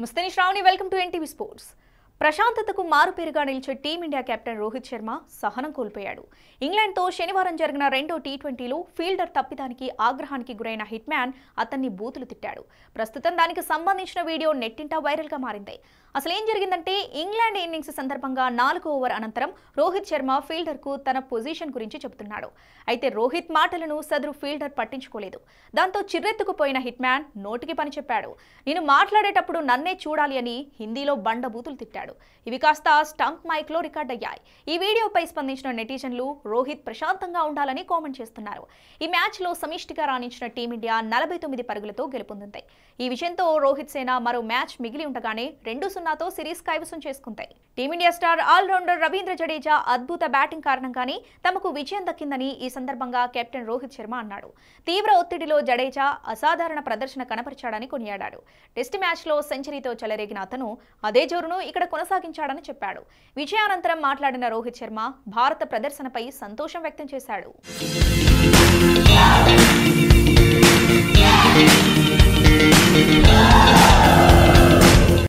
नमस्ते निश्रावणी welcome to NTV sports ప్రశాంతతకు మారుపేరుగా నిలిచే టీమిండియా కెప్టెన్ రోహిత్ శర్మ సహనం కోల్పోయాడు ఇంగ్లాండ్తో శనివారం జరిగిన రెండో టీ ట్వంటీలో ఫీల్డర్ తప్పిదానికి ఆగ్రహానికి గురైన హిట్ మ్యాన్ అతన్ని బూతులు తిట్టాడు ప్రస్తుతం దానికి సంబంధించిన వీడియో నెట్టింటా వైరల్గా మారింది అసలు ఏం జరిగిందంటే ఇంగ్లాండ్ ఇన్నింగ్స్ సందర్భంగా నాలుగు ఓవర్ అనంతరం రోహిత్ శర్మ ఫీల్డర్కు తన పొజిషన్ గురించి చెబుతున్నాడు అయితే రోహిత్ మాటలను సదరు ఫీల్డర్ పట్టించుకోలేదు దాంతో చిర్రెత్తుకుపోయిన హిట్ మ్యాన్ నోటికి పని చెప్పాడు నేను మాట్లాడేటప్పుడు నన్నే చూడాలి అని హిందీలో బండబూతులు తిట్టాడు చేశాడు ఇవి కాస్త మైక్ లో రికార్డ్ అయ్యాయి ఈ వీడియోపై స్పందించిన నెటిజన్లు రోహిత్ ప్రశాంతంగా ఉండాలని కామెంట్ చేస్తున్నారు ఈ మ్యాచ్ లో సమిష్టిగా రాణించిన టీమిండియా నలభై తొమ్మిది పరుగులతో గెలుపొందింది ఈ విజయంతో రోహిత్ సేన మరో మ్యాచ్ మిగిలి ఉండగానే రెండు సున్నాతో సిరీస్ కైవసం చేసుకుంటాయి team India star all rounder Ravindra Jadeja అద్భుత బ్యాటింగ్ కారణంగానే తమకు విజయం దక్కిందని ఈ సందర్భంగా కెప్టెన్ రోహిత్ శర్మ అన్నాడు తీవ్ర ఒత్తిడిలో జడేజా అసాధారణ ప్రదర్శన కనపరిచాడని కొనియాడాడు టెస్ట్ మ్యాచ్ లో సెంచరీతో చెలరేగిన అతను అదే జోరును ఇక్కడ కొనసాగించాడని చెప్పాడు విజయానంతరం మాట్లాడిన రోహిత్ శర్మ భారత ప్రదర్శనపై సంతోషం వ్యక్తం చేశాడు